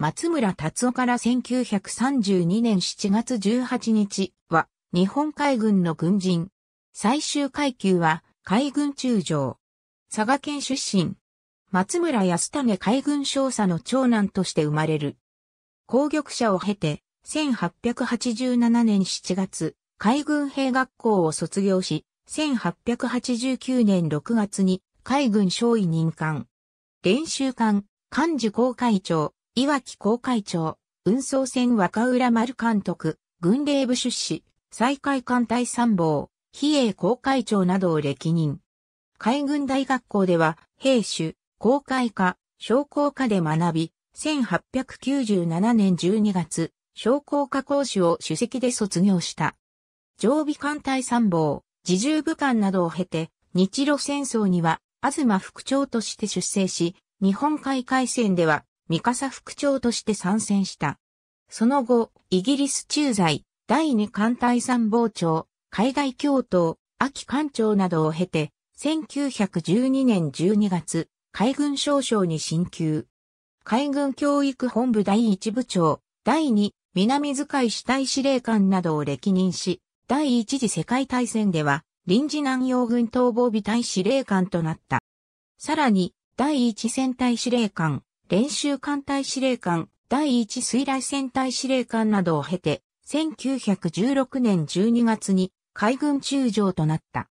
松村達夫から1932年7月18日は日本海軍の軍人。最終階級は海軍中将。佐賀県出身。松村安種海軍少佐の長男として生まれる。攻撃者を経て、1887年7月、海軍兵学校を卒業し、1889年6月に海軍少尉任官。練習官、幹事公会長、岩木航海長、運送船若浦丸監督、軍令部出資、再開艦隊参謀、比叡航海長などを歴任。海軍大学校では、兵種、公会科、商工科で学び、1897年12月、商工科講師を主席で卒業した。常備艦隊参謀、自重部官などを経て、日露戦争には、東副長として出征し、日本海海戦では三笠副長として参戦した。その後、イギリス駐在、第二艦隊参謀長、海外教頭、秋艦長などを経て、1912年12月、海軍少将に進級。海軍教育本部第一部長、第二、南遣い主体司令官などを歴任し、第一次世界大戦では、臨時南洋軍統防備隊司令官となった。さらに、第一戦隊司令官、練習艦隊司令官、第一水雷戦隊司令官などを経て、1916年12月に海軍中将となった。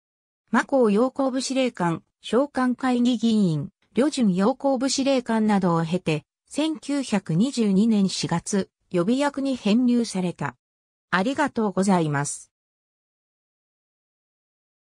マコー陽光部司令官、召喚会議議員、旅順陽光部司令官などを経て、1922年4月、予備役に編入された。ありがとうございます。